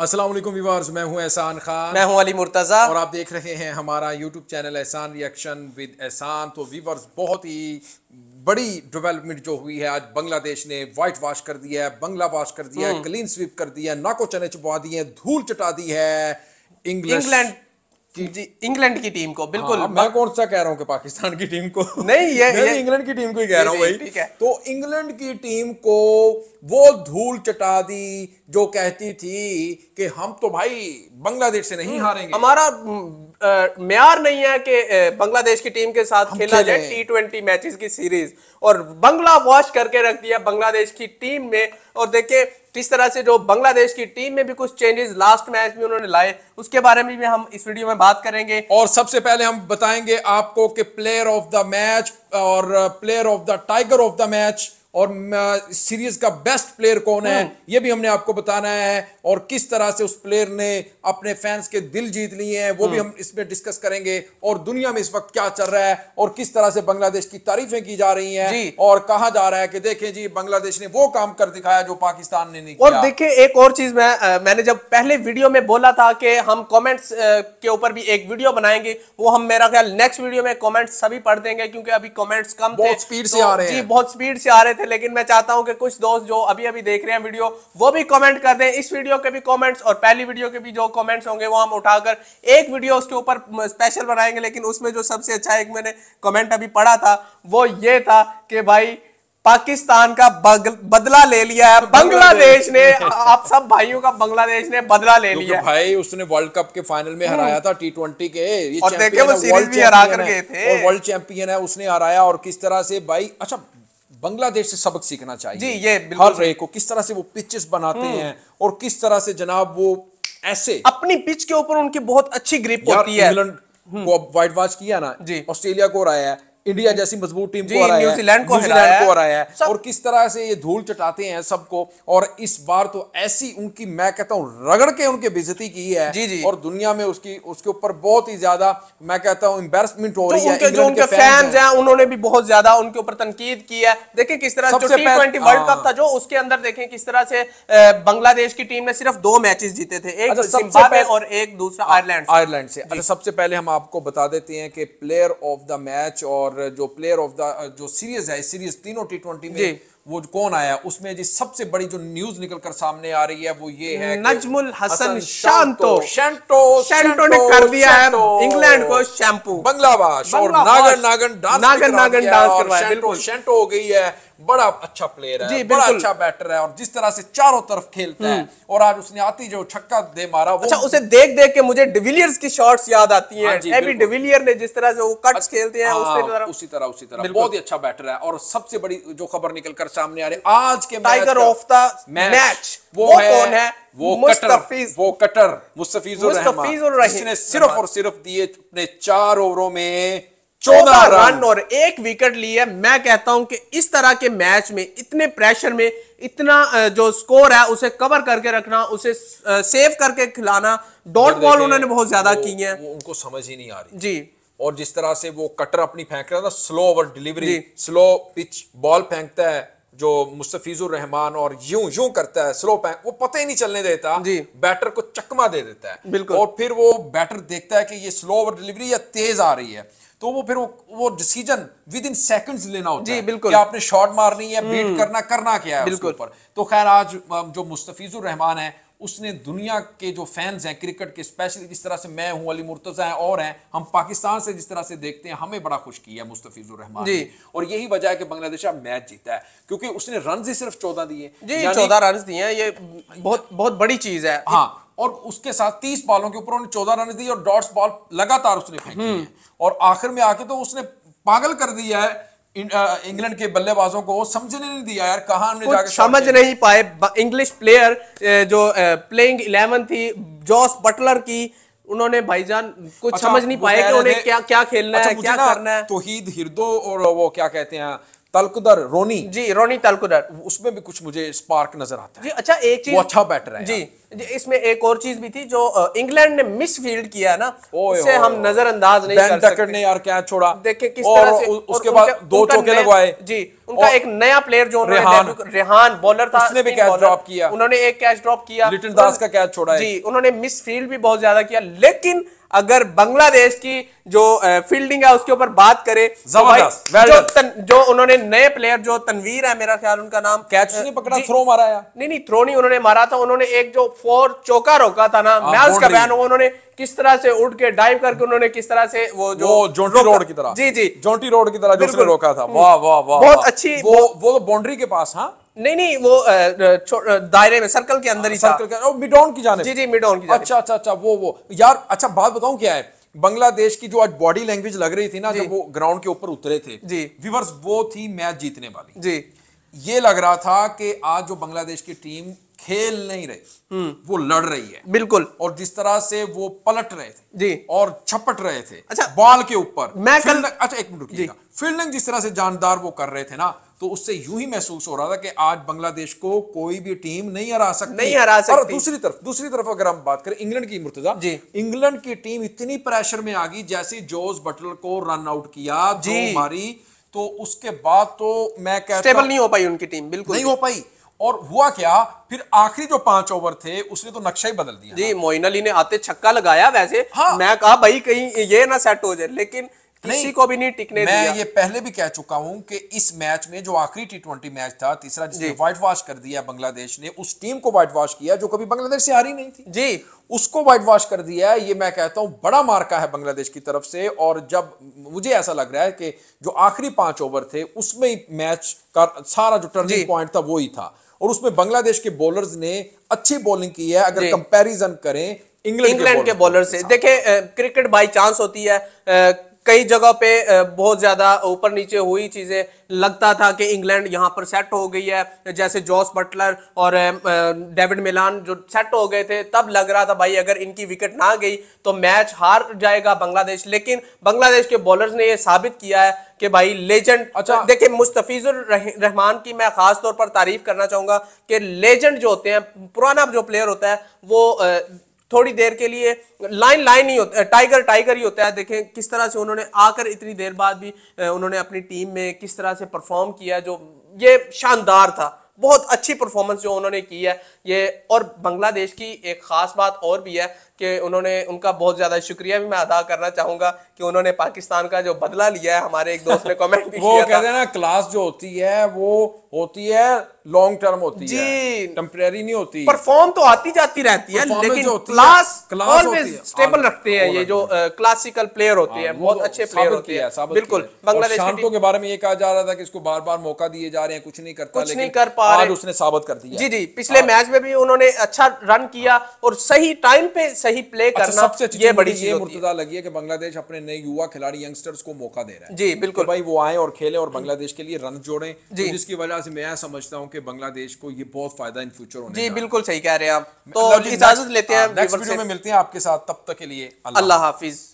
Aslam weavers मैं हूं एहसान खान मैं हूं अली मुर्तज़ा और आप देख रहे हैं हमारा YouTube channel Ehsan reaction with Ehsan तो वीवर्स बहुत ही बड़ी डेवलपमेंट जो हुई है आज बांग्लादेश ने वाइट वाश कर दिया है बंगला वाश कर दिया है क्लीन हम्म। स्वीप कर दिया है नाको चने चुपा दिए धूल चटा दी है इंग्लैंड इंग्लैंड की टीम को बिल्कुल हाँ, मैं कौन सा कह रहा हूँ कि पाकिस्तान की टीम को नहीं ये, ये इंग्लैंड की टीम को ही कह रहा हूँ भाई ठीक है तो इंग्लैंड की टीम को वो धूल चटा दी जो कहती थी कि हम तो भाई बांग्लादेश से नहीं हम्म, हारेंगे हमारा मैार नहीं है कि बांग्लादेश की टीम के साथ खेला जाए टी ट्वेंटी मैचेस की सीरीज और बंगला वॉश करके रख दिया बांग्लादेश की टीम ने और देखिए किस तरह से जो बांग्लादेश की टीम में भी कुछ चेंजेस लास्ट मैच में उन्होंने लाए उसके बारे में भी हम इस वीडियो में बात करेंगे और सबसे पहले हम बताएंगे आपको कि प्लेयर ऑफ द मैच और player of the tiger of the match और सीरीज का बेस्ट प्लेयर कौन है हाँ। ये भी हमने आपको बताना है और किस तरह से उस प्लेयर ने अपने फैंस के दिल जीत लिए हैं वो भी हाँ। हम इसमें डिस्कस करेंगे और दुनिया में इस वक्त क्या चल रहा है और किस तरह से बांग्लादेश की तारीफें की जा रही हैं और कहा जा रहा है कि देखें जी बांग्लादेश ने वो काम कर दिखाया जो पाकिस्तान ने नहीं और देखिये एक और चीज मैं मैंने जब पहले वीडियो में बोला था कि हम कॉमेंट्स के ऊपर भी एक वीडियो बनाएंगे वो हम मेरा ख्याल नेक्स्ट वीडियो में कॉमेंट्स सभी पढ़ देंगे क्योंकि अभी कॉमेंट्स कम स्पीड से तो आ रहे हैं बहुत स्पीड से आ रहे थे थे लेकिन मैं चाहता हूं कि कुछ दोस्त जो अभी अभी देख रहे हैं वीडियो वो भी कमेंट कर दें इस वीडियो के भी कमेंट्स और पहली वीडियो के भी जो कमेंट्स होंगे वो हम उठाकर एक वीडियो उसके ऊपर स्पेशल बनाएंगे लेकिन उसमें जो सबसे अच्छा एक मैंने कॉमेंट अभी पढ़ा था वो ये था कि भाई पाकिस्तान का बदला ले लिया है बांग्लादेश ने आप सब भाइयों का बांग्लादेश ने बदला ले लिया भाई उसने वर्ल्ड कप के फाइनल में हराया था टी हम्म। ट्वेंटी के ये और देखे वो सीरीज भी हरा कर गए थे वर्ल्ड चैंपियन है उसने हराया और किस तरह से भाई अच्छा बांग्लादेश से सबक सीखना चाहिए जी ये हर रहे को किस तरह से वो पिचेस बनाते हम्म। हैं और किस तरह से जनाब वो ऐसे अपनी पिच के ऊपर उनकी बहुत अच्छी ग्रिप होती है इंग्लैंड को वाइट हम्म। वॉच किया ना जी ऑस्ट्रेलिया को और आया है इंडिया जैसी मजबूत टीम को हराया न्यूजीलैंड को न्यूजीलैंड को हराया है और किस तरह से ये धूल चटाते हैं सबको और इस बार तो ऐसी उनकी मैं कहता हूं रगड़ के उनके बेजती की है जी जी और दुनिया में उसकी उसके ऊपर बहुत ही ज्यादा मैं कहता हूं एम्बेसमेंट हो तो रही है जो उनके फैंस हैं उन्होंने भी बहुत ज्यादा उनके ऊपर तनकीद की है देखिए किस तरह जो टी वर्ल्ड कप था जो उसके अंदर देखें किस तरह से बांग्लादेश की टीम ने सिर्फ दो मैचेस जीते थे एक जिम्बाब्वे अच्छा, और एक दूसरा आयरलैंड आयरलैंड से अच्छा, सबसे पहले हम आपको बता देते हैं कि प्लेयर ऑफ द मैच और और जो प्लेयर ऑफ द जो सीरीज है सीरीज तीनों टी ट्वेंटी में वो कौन आया उसमें जी सबसे बड़ी जो न्यूज निकलकर सामने आ रही है वो ये है नजमुल हसन शांतो शैंटो शैंटो ने कर दिया है इंग्लैंड को शैंपू बंगलाबाश और नागन नागन डांस नागन नागन डांस करवाया बिल्कुल शैंटो हो गई है बड़ा अच्छा प्लेयर है बड़ा अच्छा बैटर है और जिस तरह से चारों तरफ खेलता है हम्म। और आज उसने आती जो छक्का दे मारा वो अच्छा उसे देख देख के मुझे डिविलियर्स की शॉट्स याद आती हैं एबी हाँ डिविलियर ने जिस तरह से वो कट्स अच्छा, खेलते हैं उसी हाँ, तरह उसी तरह उसी तरह बहुत ही अच्छा बैटर है और सबसे बड़ी जो खबर निकल कर सामने आ रही आज के टाइगर ऑफ द मैच वो, कौन है वो कटर वो कटर मुस्तफीजुर रहमान जिसने सिर्फ और सिर्फ दिए अपने चार ओवरों में चौदह रन और एक विकेट ली है मैं कहता हूं कि इस तरह के मैच में इतने प्रेशर में इतना जो स्कोर है उसे कवर करके रखना उसे सेव करके खिलाना डॉट बॉल उन्होंने बहुत ज्यादा की है उनको समझ ही नहीं आ रही जी और जिस तरह से वो कटर अपनी फेंक रहा था slow over delivery slow pitch ball फेंकता है जो मुस्तफीजुर रहमान और यूं यूं करता है स्लो पैंक वो पता ही नहीं चलने देता जी बैटर को चकमा दे देता है बिल्कुल और फिर वो बैटर देखता है कि ये स्लो ओवर डिलीवरी या तेज आ रही है तो वो फिर वो वो डिसीजन विद इन सेकंड्स लेना होता जी, है बिल्कुल कि आपने शॉट मारनी है बीट हम्म। करना करना क्या है बिल्कुल पर तो खैर आज जो मुस्तफीजुर रहमान है उसने दुनिया के जो फैंस हैं क्रिकेट के स्पेशली जिस तरह से मैं हूं अली मुर्तजा हैं और हैं हम पाकिस्तान से जिस तरह से देखते हैं हमें बड़ा खुश किया मुस्तफीजुर रहमान जी और यही वजह है कि बांग्लादेश अब मैच जीता है क्योंकि उसने रन ही सिर्फ चौदह दिए जी चौदह रन दिए ये बहुत बहुत बड़ी चीज़ है हाँ और उसके साथ तीस बॉलों के ऊपर उन्होंने चौदह रन दी और डॉट्स बॉल लगातार उसने फेंकी हम्म। है और आखिर में आके तो उसने पागल कर दिया है इंग्लैंड के बल्लेबाजों को समझने नहीं दिया यार कहा हमने जाके समझ नहीं पाए इंग्लिश प्लेयर जो प्लेइंग इलेवन थी जॉस बटलर की उन्होंने भाईजान कुछ अच्छा, समझ नहीं पाए कि उन्हें क्या क्या खेलना अच्छा, है क्या करना है तोहीद हिरदो और वो क्या कहते हैं तलकुदर रोनी जी रोनी तलकुदर उसमें भी कुछ मुझे स्पार्क नजर आता है जी अच्छा एक चीज अच्छा बैटर है जी, जी इसमें एक और चीज भी थी जो इंग्लैंड ने मिस फील्ड किया ना उसे हम नजरअंदाज नहीं कर सकते ने यार क्या छोड़ा देखिए किस और, तरह से उ, उसके बाद दो चौके लगवाए जी उनका एक नया प्लेयर जो रेहान रेहान बॉलर था उसने भी कैच ड्रॉप किया उन्होंने एक कैच ड्रॉप किया लिटिल दास का कैच छोड़ा जी उन्होंने मिस फील्ड भी बहुत ज्यादा किया लेकिन अगर बांग्लादेश की जो फील्डिंग है उसके ऊपर बात करें तो well जो, तन, जो उन्होंने नए प्लेयर जो तनवीर है मेरा ख्याल उनका नाम कैच नहीं पकड़ा थ्रो मारा है नहीं नहीं थ्रो नहीं उन्होंने मारा था उन्होंने एक जो फोर चौका रोका था ना मैं उसका बयान हुआ उन्होंने किस तरह से उड़ के डाइव करके उन्होंने किस तरह से वो जो जोटी रोड की तरह जी जी जोटी रोड की तरह जो रोका था हम्म। वाह वाह वाह बहुत अच्छी वो वो बाउंड्री तो के पास हाँ नहीं नहीं वो दायरे में सर्कल के अंदर ही सर्कल के मिडोन की जाने जी जी मिडोन की अच्छा अच्छा अच्छा वो वो यार अच्छा बात बताऊं क्या है बांग्लादेश की जो आज बॉडी लैंग्वेज लग रही थी ना जब वो ग्राउंड के ऊपर उतरे थे जी विवर्स वो थी मैच जीतने वाली जी ये लग रहा था कि आज जो बांग्लादेश की टीम खेल नहीं रहे हम्म। वो लड़ रही है बिल्कुल और जिस तरह से वो पलट रहे थे जी और छपट रहे थे अच्छा बॉल के ऊपर मैं कल अच्छा एक मिनट रुकिएगा फील्डिंग जिस तरह से जानदार वो कर रहे थे ना तो उससे यूं ही महसूस हो रहा था कि आज बांग्लादेश को कोई भी टीम नहीं हरा सकती नहीं हरा सकती और दूसरी तरफ दूसरी तरफ अगर हम बात करें इंग्लैंड की मुर्तजा जी इंग्लैंड की टीम इतनी प्रेशर में आ गई जैसे जोस बटलर को रन आउट किया जी मारी तो उसके बाद तो मैं कहता स्टेबल नहीं हो पाई उनकी टीम बिल्कुल नहीं हो पाई और हुआ क्या फिर आखिरी जो पांच ओवर थे उसने तो नक्शा ही बदल दिया जी मोइन अली ने आते छक्का लगाया वैसे हाँ। मैं कहा भाई कहीं ये ना सेट हो जाए लेकिन किसी को भी नहीं टिकने मैं दिया। ये पहले भी कह चुका हूं कि इस मैच में जो आखिरी टी ट्वेंटी मैच था तीसरा जिसने व्हाइट वॉश कर दिया बांग्लादेश ने उस टीम को व्हाइट वॉश किया जो कभी बांग्लादेश से हारी नहीं थी जी उसको व्हाइट वॉश कर दिया है ये मैं कहता हूं बड़ा मार्का है बांग्लादेश की तरफ से और जब मुझे ऐसा लग रहा है कि जो आखिरी पांच ओवर थे उसमें मैच का सारा जो टर्निंग पॉइंट था वो ही था और उसमें बांग्लादेश के बॉलर्स ने अच्छी बॉलिंग की है अगर कंपैरिजन करें इंग्लैंड के बॉलर से देखें क्रिकेट बाई चांस होती है कई जगह पे बहुत ज्यादा ऊपर नीचे हुई चीजें लगता था कि इंग्लैंड यहाँ पर सेट हो गई है जैसे जॉस बटलर और डेविड मिलान जो सेट हो गए थे तब लग रहा था भाई अगर इनकी विकेट ना गई तो मैच हार जाएगा बांग्लादेश लेकिन बांग्लादेश के बॉलर्स ने यह साबित किया है कि भाई लेजेंड अच्छा देखिए मुस्तफीजुर रहमान की मैं खास तौर पर तारीफ करना चाहूंगा कि लेजेंड जो होते हैं पुराना जो प्लेयर होता है वो थोड़ी देर के लिए लाइन लाइन ही होता टाइगर टाइगर ही होता है देखें किस तरह से उन्होंने आकर इतनी देर बाद भी उन्होंने अपनी टीम में किस तरह से परफॉर्म किया जो ये शानदार था बहुत अच्छी परफॉर्मेंस जो उन्होंने की है ये और बांग्लादेश की एक ख़ास बात और भी है कि उन्होंने उनका बहुत ज़्यादा शुक्रिया भी मैं अदा करना चाहूँगा कि उन्होंने पाकिस्तान का जो बदला लिया है हमारे एक दोस्त ने कमेंट भी वो कहते था। ना क्लास जो होती है वो होती है लॉन्ग टर्म होती जी, है टेम्परेरी नहीं होती परफॉर्म तो आती जाती रहती है लेकिन क्लास क्लास स्टेबल रखते हैं ये जो क्लासिकल हाँ, तो प्लेयर होते हैं बहुत अच्छे प्लेयर होते हैं बिल्कुल बांग्लादेश के बारे में ये कहा जा रहा था कि इसको बार बार मौका दिए जा रहे हैं कुछ नहीं करता कुछ नहीं कर पा रहे उसने साबित कर दिया जी जी पिछले मैच हाँ। में भी उन्होंने अच्छा रन किया हाँ। और सही टाइम पे सही प्ले अच्छा, करना सबसे ये बड़ी ये मुर्तदा लगी है कि बांग्लादेश अपने नए युवा खिलाड़ी यंगस्टर्स को मौका दे रहा है जी बिल्कुल भाई वो आए और खेले और बांग्लादेश के लिए रन जोड़े तो जिसकी वजह से मैं समझता हूँ कि बांग्लादेश को ये बहुत फायदा इन फ्यूचर होने जी बिल्कुल सही कह रहे हैं आप तो इजाजत लेते हैं नेक्स्ट हाँ, वीडियो में मिलते हैं आपके साथ तब तक के लिए अल्लाह हाफिज़